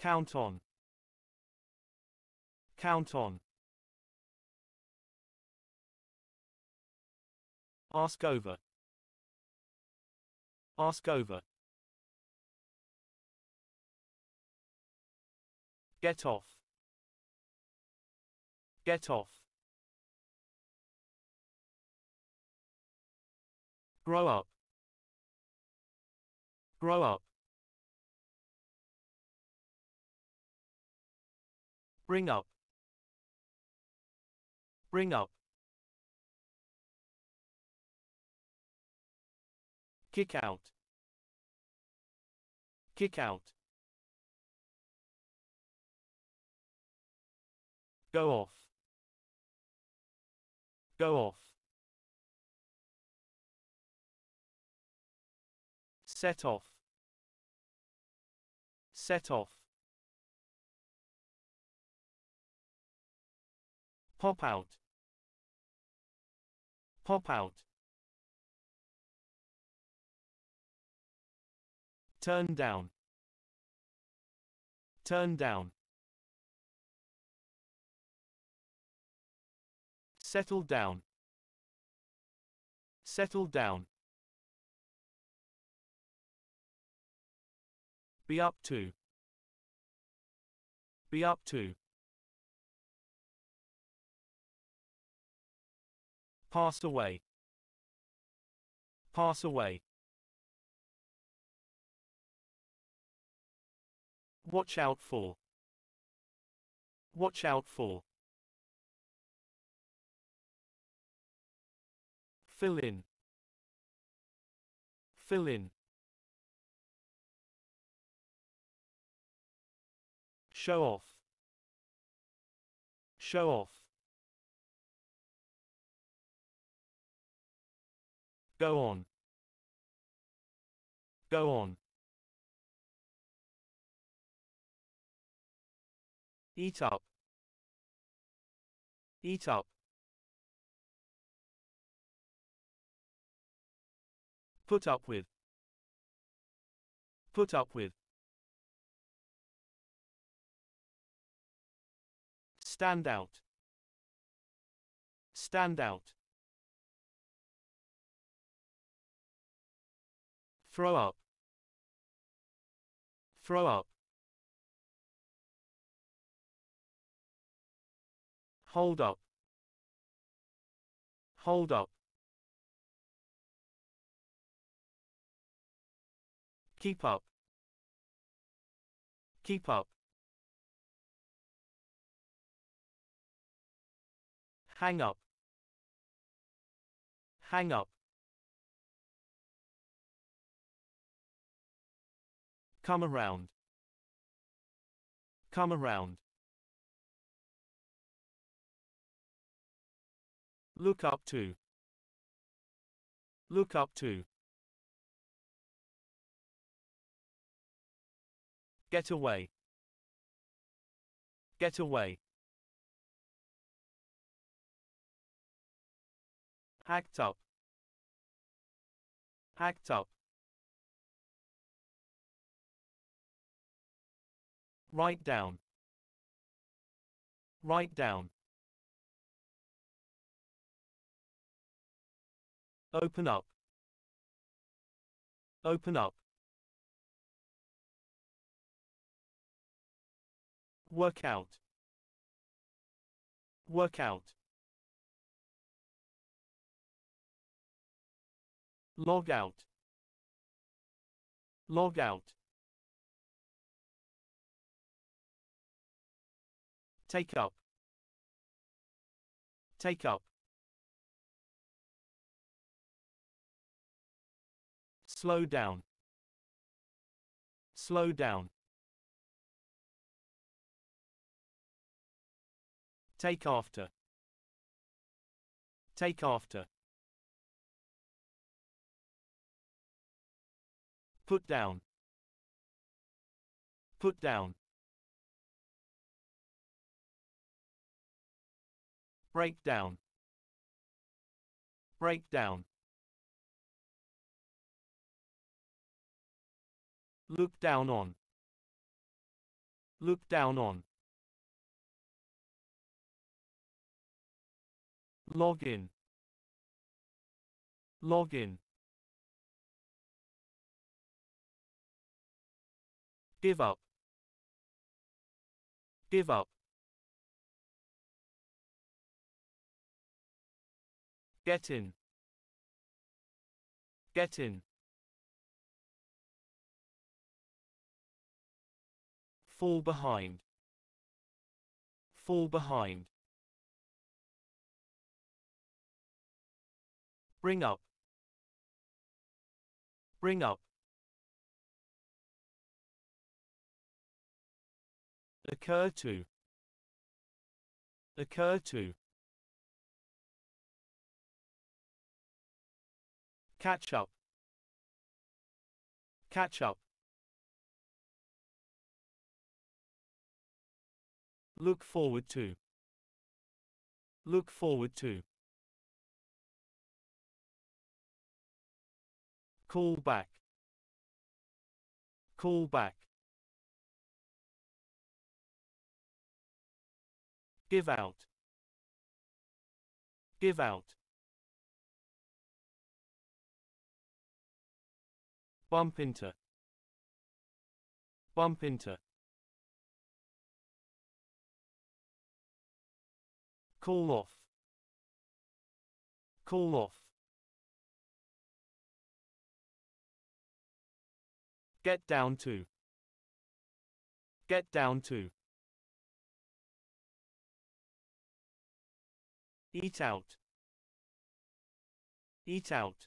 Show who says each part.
Speaker 1: Count on. Count on. Ask over. Ask over. Get off. Get off. Grow up. Grow up. Bring up. Bring up. Kick out. Kick out. Go off. Go off. Set off. Set off. Pop out. Pop out. Turn down. Turn down. Settle down. Settle down. Be up to. Be up to. Pass away. Pass away. Watch out for. Watch out for. Fill in. Fill in. Show off. Show off. Go on. Go on. Eat up. Eat up. Put up with. Put up with. Stand out. Stand out. throw up throw up hold up hold up keep up keep up hang up hang up Come around. Come around. Look up to. Look up to. Get away. Get away. Act up. Act up. Write down. Write down. Open up. Open up. Work out. Work out. Log out. Log out. Take up. Take up. Slow down. Slow down. Take after. Take after. Put down. Put down. breakdown breakdown look down on look down on Login. Login. give up give up Get in. Get in. Fall behind. Fall behind. Bring up. Bring up. Occur to. Occur to. Catch up. Catch up. Look forward to. Look forward to. Call back. Call back. Give out. Give out. bump into bump into call off call off get down to get down to eat out eat out